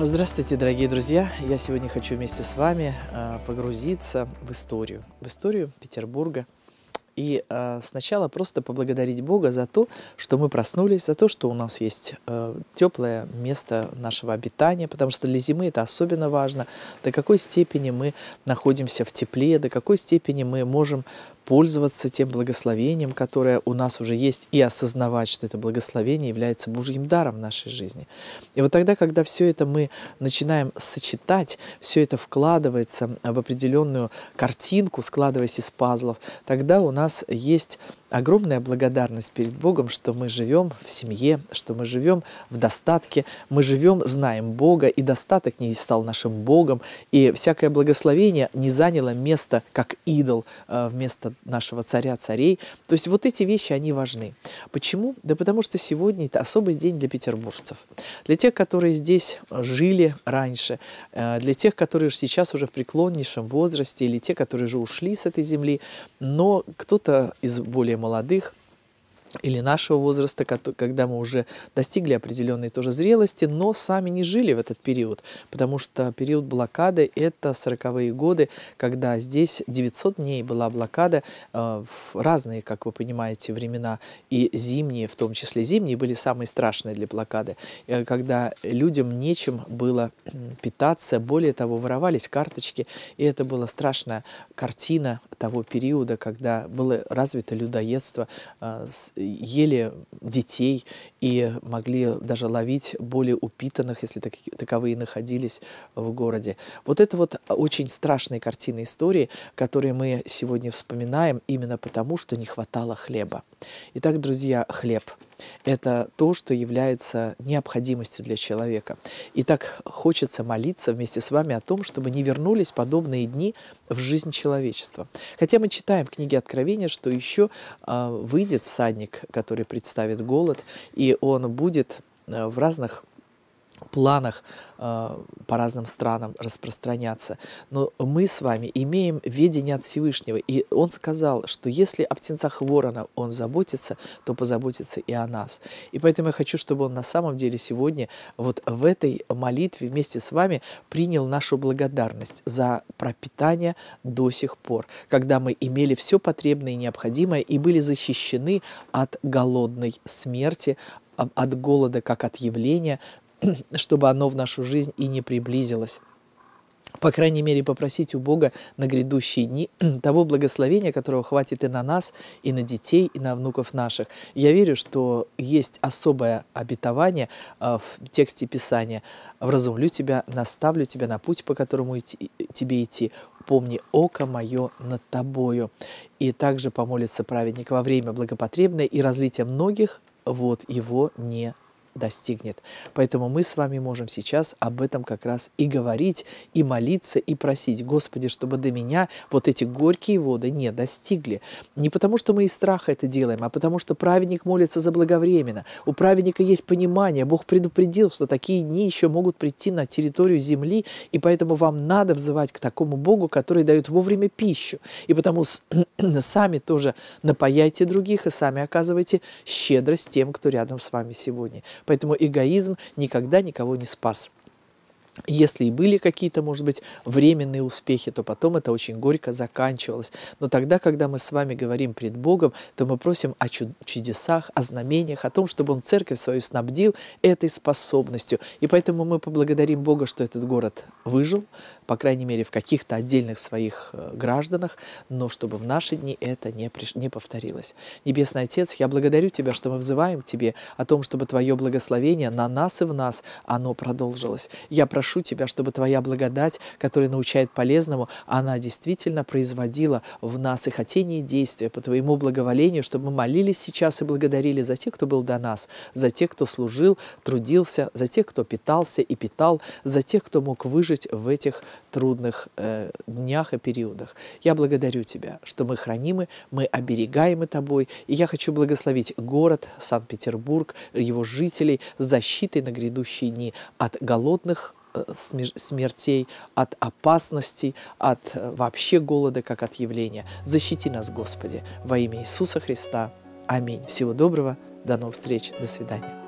Здравствуйте, дорогие друзья! Я сегодня хочу вместе с вами а, погрузиться в историю, в историю Петербурга. И а, сначала просто поблагодарить Бога за то, что мы проснулись, за то, что у нас есть а, теплое место нашего обитания, потому что для зимы это особенно важно, до какой степени мы находимся в тепле, до какой степени мы можем пользоваться тем благословением, которое у нас уже есть, и осознавать, что это благословение является Божьим даром нашей жизни. И вот тогда, когда все это мы начинаем сочетать, все это вкладывается в определенную картинку, складываясь из пазлов, тогда у нас есть огромная благодарность перед Богом, что мы живем в семье, что мы живем в достатке, мы живем, знаем Бога, и достаток не стал нашим Богом, и всякое благословение не заняло место, как идол, э, вместо нашего царя царей. То есть вот эти вещи, они важны. Почему? Да потому что сегодня это особый день для петербуржцев, для тех, которые здесь жили раньше, э, для тех, которые сейчас уже в преклоннейшем возрасте, или те, которые уже ушли с этой земли, но кто-то из более молодых или нашего возраста, когда мы уже достигли определенной тоже зрелости, но сами не жили в этот период, потому что период блокады – это 40-е годы, когда здесь 900 дней была блокада, э, разные, как вы понимаете, времена, и зимние, в том числе зимние, были самые страшные для блокады, э, когда людям нечем было питаться, более того, воровались карточки, и это была страшная картина того периода, когда было развито людоедство, а, ели детей и могли даже ловить более упитанных, если таковые находились в городе. Вот это вот очень страшные картины истории, которые мы сегодня вспоминаем именно потому, что не хватало хлеба. Итак, друзья, хлеб – это то, что является необходимостью для человека. И так хочется молиться вместе с вами о том, чтобы не вернулись подобные дни в жизнь человечества. Хотя мы читаем в книге Откровения, что еще а, выйдет всадник, который представит голод, и он будет а, в разных планах э, по разным странам распространяться. Но мы с вами имеем видение от Всевышнего. И он сказал, что если о птенцах ворона он заботится, то позаботится и о нас. И поэтому я хочу, чтобы он на самом деле сегодня вот в этой молитве вместе с вами принял нашу благодарность за пропитание до сих пор, когда мы имели все потребное и необходимое и были защищены от голодной смерти, от голода как от явления, чтобы оно в нашу жизнь и не приблизилось. По крайней мере, попросить у Бога на грядущие дни того благословения, которого хватит и на нас, и на детей, и на внуков наших. Я верю, что есть особое обетование а, в тексте Писания. «Вразумлю тебя, наставлю тебя на путь, по которому идти, тебе идти, помни око мое над тобою. И также помолится праведник во время благопотребное и разлития многих, вот его не достигнет. Поэтому мы с вами можем сейчас об этом как раз и говорить, и молиться, и просить, Господи, чтобы до меня вот эти горькие воды не достигли. Не потому, что мы из страха это делаем, а потому, что праведник молится заблаговременно. У праведника есть понимание, Бог предупредил, что такие дни еще могут прийти на территорию земли, и поэтому вам надо взывать к такому Богу, который дает вовремя пищу. И потому сами тоже напаяйте других и сами оказывайте щедрость тем, кто рядом с вами сегодня. Поэтому эгоизм никогда никого не спас. Если и были какие-то, может быть, временные успехи, то потом это очень горько заканчивалось. Но тогда, когда мы с вами говорим пред Богом, то мы просим о чудесах, о знамениях, о том, чтобы Он церковь свою снабдил этой способностью. И поэтому мы поблагодарим Бога, что этот город выжил, по крайней мере, в каких-то отдельных своих э, гражданах, но чтобы в наши дни это не, приш... не повторилось. Небесный Отец, я благодарю Тебя, что мы взываем к Тебе о том, чтобы Твое благословение на нас и в нас, оно продолжилось. Я прошу прошу Тебя, чтобы Твоя благодать, которая научает полезному, она действительно производила в нас и хотение, и действие по Твоему благоволению, чтобы мы молились сейчас и благодарили за тех, кто был до нас, за тех, кто служил, трудился, за тех, кто питался и питал, за тех, кто мог выжить в этих трудных э, днях и периодах. Я благодарю Тебя, что мы хранимы, мы оберегаемы Тобой, и я хочу благословить город Санкт-Петербург, его жителей, с защитой на грядущие дни от голодных Э, смертей, от опасностей, от э, вообще голода, как от явления. Защити нас, Господи, во имя Иисуса Христа. Аминь. Всего доброго. До новых встреч. До свидания.